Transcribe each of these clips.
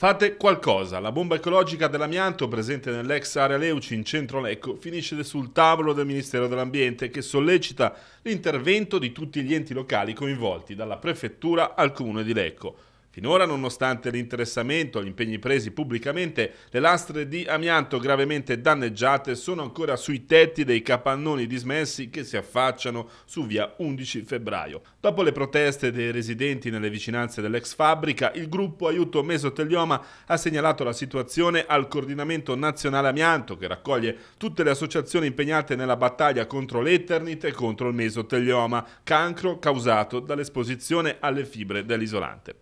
Fate qualcosa. La bomba ecologica dell'amianto presente nell'ex area Leuci in centro Lecco finisce sul tavolo del Ministero dell'Ambiente che sollecita l'intervento di tutti gli enti locali coinvolti, dalla prefettura al comune di Lecco. Finora, nonostante l'interessamento agli impegni presi pubblicamente, le lastre di amianto gravemente danneggiate sono ancora sui tetti dei capannoni dismessi che si affacciano su via 11 febbraio. Dopo le proteste dei residenti nelle vicinanze dell'ex fabbrica, il gruppo Aiuto Mesotelioma ha segnalato la situazione al Coordinamento Nazionale Amianto, che raccoglie tutte le associazioni impegnate nella battaglia contro l'Eternit e contro il mesotelioma, cancro causato dall'esposizione alle fibre dell'isolante.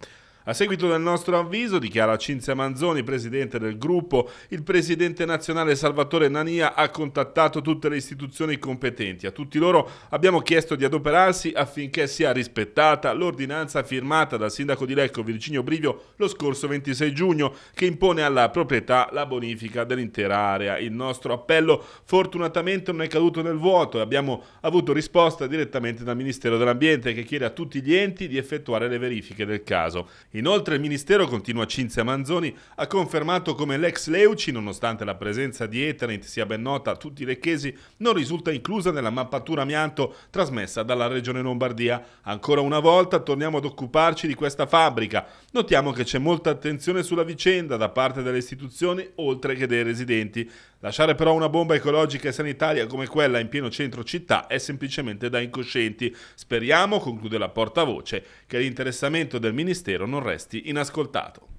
A seguito del nostro avviso, dichiara Cinzia Manzoni, presidente del gruppo, il presidente nazionale Salvatore Nania ha contattato tutte le istituzioni competenti. A tutti loro abbiamo chiesto di adoperarsi affinché sia rispettata l'ordinanza firmata dal sindaco di Lecco Virginio Brivio lo scorso 26 giugno che impone alla proprietà la bonifica dell'intera area. Il nostro appello fortunatamente non è caduto nel vuoto e abbiamo avuto risposta direttamente dal Ministero dell'Ambiente che chiede a tutti gli enti di effettuare le verifiche del caso. Inoltre il Ministero, continua Cinzia Manzoni, ha confermato come l'ex Leuci, nonostante la presenza di Ethernet sia ben nota a tutti i lecchesi, non risulta inclusa nella mappatura amianto trasmessa dalla Regione Lombardia. Ancora una volta torniamo ad occuparci di questa fabbrica. Notiamo che c'è molta attenzione sulla vicenda da parte delle istituzioni oltre che dei residenti. Lasciare però una bomba ecologica e sanitaria come quella in pieno centro città è semplicemente da incoscienti. Speriamo, conclude la portavoce, che l'interessamento del Ministero non resti inascoltato.